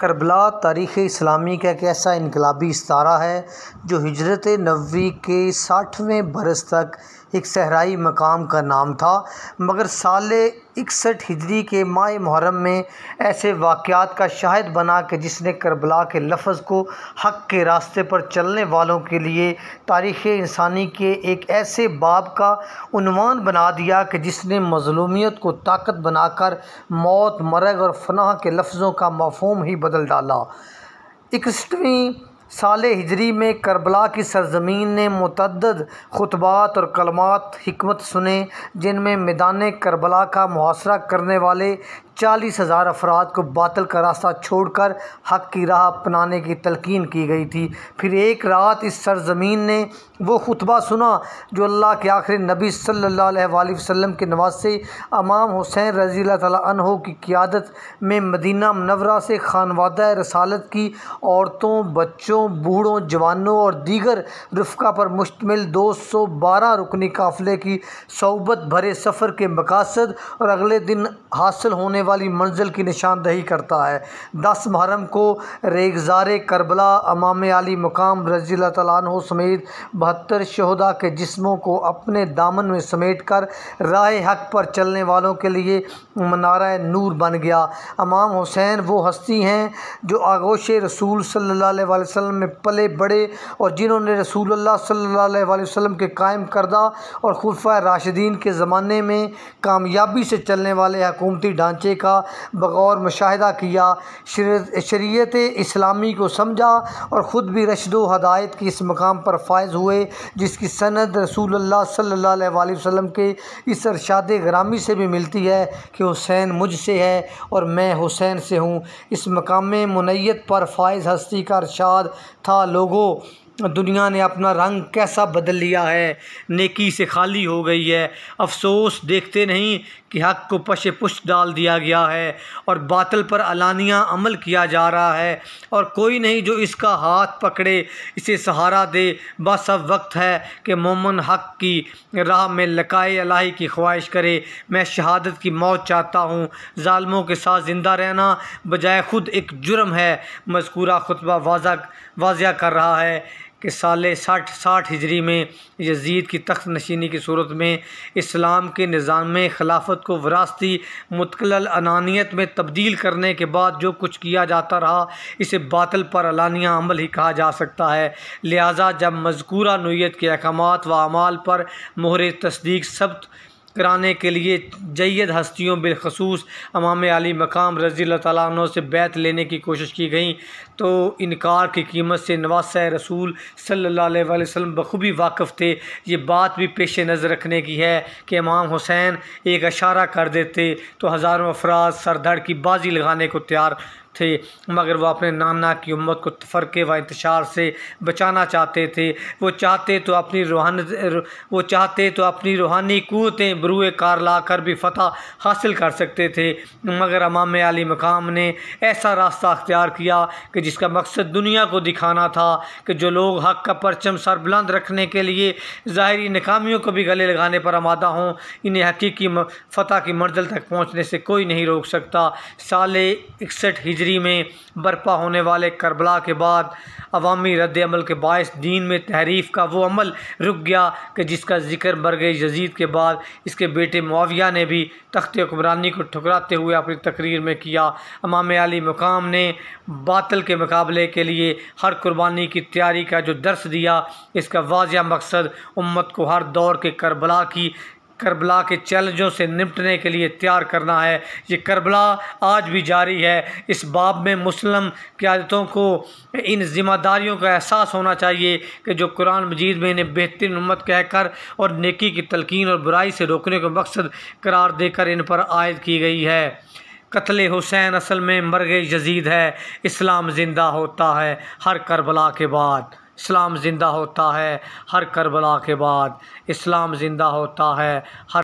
Karbala तारीख़ इस्लामी का एक ऐसा इनकलाबी सितारा है जो हजरत नबी के साठवें बरस तक एक सहराई मकाम का नाम था मगर साल इकसठ हिजरी के माह मुहर्रम में ऐसे वाक़ात का शाहिद बना कि जिसने करबला के लफ्ज़ को हक़ के रास्ते पर चलने वालों के लिए तारीख़ इंसानी के एक ऐसे बाब का उनवान बना दिया कि जिसने मज़लूमियत को ताकत बनाकर मौत मरग और फनाह के लफ्ज़ों का मफहम ही बदल डाला इकसठवीं साल हिजरी में करबला की सरजमीन ने मतदद खुतबात और कलमात हमत सुने जिनमें मैदान करबला का मुहासरा करने वाले चालीस हज़ार अफराद को बातल का रास्ता छोड़ कर हक की राह अपनाने की तलकिन की गई थी फिर एक रात इस सरजमीन ने वो खुतबा सुना जो अल्लाह के आखिर नबी सल्ला वसम के नवासे अमाम हुसैन रज़ी तहो की क्यादत में मदीना मनवरा से खानवादा रसालत की औरतों बच्चों बच्चों बूढ़ों जवानों और दीगर रफ़ा पर मुश्तमिल दो सौ बारह रुकनी काफ़िले की सऊबत भरे सफ़र के मकासद और अगले दिन हासिल होने वाली मंजिल की निशानदही करता है दस महरम को रेगज़ार करबला अमाम आली मकाम रजी तु समेत बहत्तर शहदा के जिसमों को अपने दामन में समेट कर राय हक पर चलने वालों के लिए मनारा नूर बन गया अमाम हुसैन वो हस्ती हैं जो आगोश रसूल सल्ला वसम वसल्लम में पले बड़े और जिन्होंने रसूल सल्ला वसम के कायम करदा और खुलफा राशिदीन के ज़माने में कामयाबी से चलने वाले हकूमती ढांचे का बगौर मुशाह किया शरीत इस्लामी को समझा और ख़ुद भी रशद हदायत की इस मकाम पर फायज हुए जिसकी सनद रसूल सल्ला वसम के इस अरशाद ग्रामी से भी मिलती है कि हुसैन मुझसे है और मैं हुसैन से हूँ इस मकाम मुनैत पर फायज़ हस्ती का अरशाद था लोगों दुनिया ने अपना रंग कैसा बदल लिया है नेकी से खाली हो गई है अफसोस देखते नहीं कि हक को पशे पुश डाल दिया गया है और बातल पर अलानिया अमल किया जा रहा है और कोई नहीं जो इसका हाथ पकड़े इसे सहारा दे बस अब वक्त है कि मोमन हक की राह में लकाए अलाही की ख्वाहिश करे मैं शहादत की मौत चाहता हूँ ालमों के साथ ज़िंदा रहना बजाय ख़ुद एक जुर्म है मजकूरा खुतबा वाजा वाजिया कर रहा है कि साल साठ साठ हिजरी में यजीद की तख्त नशीनी की सूरत में इस्लाम के निज़ाम खिलाफत को वरासती मुतकल अनानियत में तब्दील करने के बाद जो कुछ किया जाता रहा इसे बातल पर अलानिया अमल ही कहा जा सकता है लिहाजा जब मजकूरा नोयत के अहकाम व अमाल पर मोहर तस्दीक सब्त कराने के लिए जैद हस्तियों बिलखसूस इमाम अली मकाम रज़ी तु से बैत लेने की कोशिश की गई तो इनकार की कीमत से नवास रसूल सल्ला वसम बखूबी वाकफ़ थे ये बात भी पेश नज़र रखने की है कि इमाम हुसैन एक अशारा कर देते तो हज़ारों अफराज सरधड़ की बाजी लगाने को तैयार थे मगर वह अपने नाना की उम्मत को फ़र्क़े व इंतशार से बचाना चाहते थे वो चाहते तो अपनी रूहान वो चाहते तो अपनी रूहानी कुतें बरूए कार ला कर भी फतह हासिल कर सकते थे मगर अमाम अली मकाम ने ऐसा रास्ता अख्तियार किया कि जिसका मकसद दुनिया को दिखाना था कि जो लोग हक का परचम सर बुलंद रखने के लिए ज़ाहरी नाकामियों को भी गले लगाने पर आमादा हों इन्हें हकीकी फतह की मंजिल तक पहुँचने से कोई नहीं रोक सकता साल इकसठ हिजरी हिजरी में बर्पा होने वाले करबला के बाद अवामी रद्दमल के बायस दीन में तहरीफ का वो अमल रुक गया कि जिसका जिक्र बरग जजीद के बाद इसके बेटे मुआविया ने भी तख्त हुकमरानी को ठुकराते हुए अपनी तकरीर में किया अमाम अली मुकाम ने बातल के मुकाबले के लिए हर कुर्बानी की तैयारी का जो दर्श दिया इसका वाजिया मकसद उम्मत को हर दौर के करबला की करबला के चैलेंजों से निपटने के लिए तैयार करना है ये करबला आज भी जारी है इस बाब में मुस्लिम क्यादतों को इन ज़िम्मेदारियों का एहसास होना चाहिए कि जो कुरान मजीद में इन्हें बेहतरीन उम्मत कहकर और नेकी की तलकिन और बुराई से रोकने का मकसद करार देकर इन पर आयद की गई है कत्ल हुसैन असल में मरग यजीद है इस्लाम ज़िंदा होता है हर करबला के बाद इस्लाम ज़िंदा होता है हर करबला के बाद इस्लाम ज़िंदा होता है हर